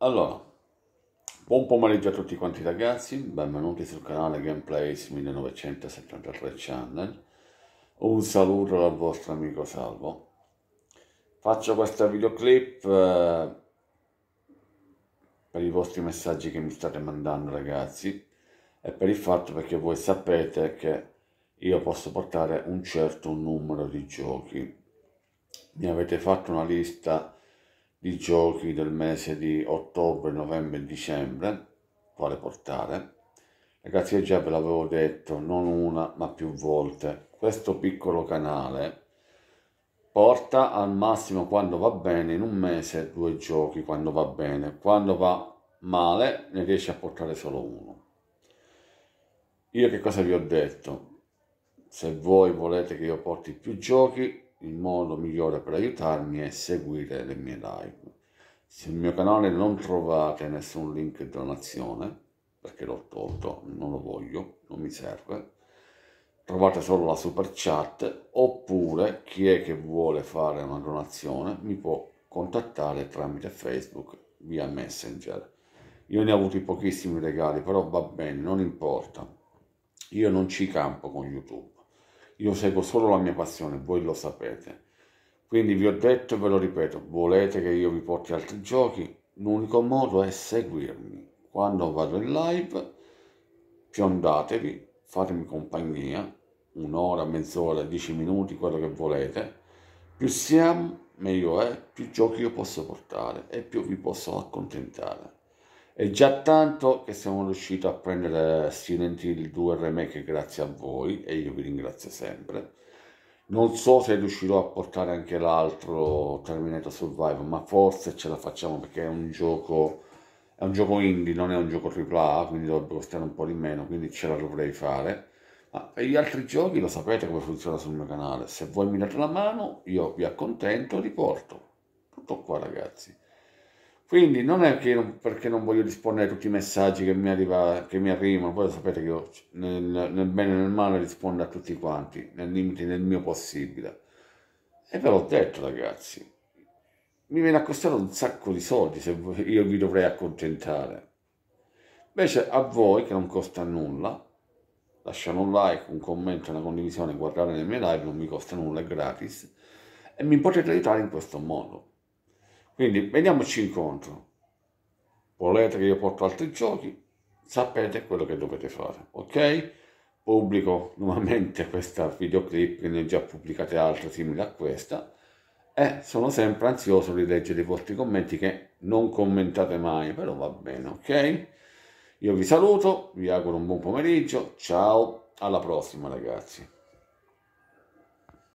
Allora, buon pomeriggio a tutti quanti ragazzi, benvenuti sul canale Gameplays 1973 Channel. Un saluto dal vostro amico Salvo. Faccio questa videoclip eh, per i vostri messaggi che mi state mandando ragazzi e per il fatto perché voi sapete che io posso portare un certo numero di giochi. Mi avete fatto una lista di giochi del mese di ottobre, novembre e dicembre, quale portare. Ragazzi, io già ve l'avevo detto non una ma più volte, questo piccolo canale porta al massimo quando va bene in un mese due giochi quando va bene, quando va male ne riesce a portare solo uno. Io che cosa vi ho detto? Se voi volete che io porti più giochi, il modo migliore per aiutarmi è seguire le mie live. Sul mio canale non trovate nessun link donazione, perché l'ho tolto, non lo voglio, non mi serve, trovate solo la super chat oppure chi è che vuole fare una donazione mi può contattare tramite Facebook via Messenger. Io ne ho avuti pochissimi regali, però va bene, non importa. Io non ci campo con YouTube io seguo solo la mia passione, voi lo sapete. Quindi vi ho detto e ve lo ripeto, volete che io vi porti altri giochi? L'unico modo è seguirmi. Quando vado in live, piondatevi, fatemi compagnia, un'ora, mezz'ora, dieci minuti, quello che volete. Più siamo, meglio è, più giochi io posso portare e più vi posso accontentare. È già tanto che siamo riusciti a prendere Silent Hill 2 Remake grazie a voi e io vi ringrazio sempre. Non so se riuscirò a portare anche l'altro Terminator Survival, ma forse ce la facciamo perché è un gioco è un gioco indie, non è un gioco AAA, quindi dovrebbe costare un po' di meno, quindi ce la dovrei fare. Ma per gli altri giochi lo sapete come funziona sul mio canale, se voi mi date la mano io vi accontento e li porto. Tutto qua ragazzi. Quindi non è che non, perché non voglio rispondere a tutti i messaggi che mi, arriva, che mi arrivano, poi sapete che io nel, nel, bene e nel male rispondo a tutti quanti, nel limite del mio possibile. E ve l'ho detto ragazzi, mi viene a costare un sacco di soldi se io vi dovrei accontentare. Invece a voi che non costa nulla, lasciare un like, un commento, una condivisione, guardare le mie live non mi costa nulla, è gratis e mi potete aiutare in questo modo. Quindi veniamoci incontro. Volete che io porto altri giochi? Sapete quello che dovete fare, ok? Pubblico nuovamente questa videoclip, ne ho già pubblicate altre simili a questa e sono sempre ansioso di leggere i vostri commenti che non commentate mai, però va bene, ok? Io vi saluto, vi auguro un buon pomeriggio, ciao, alla prossima ragazzi.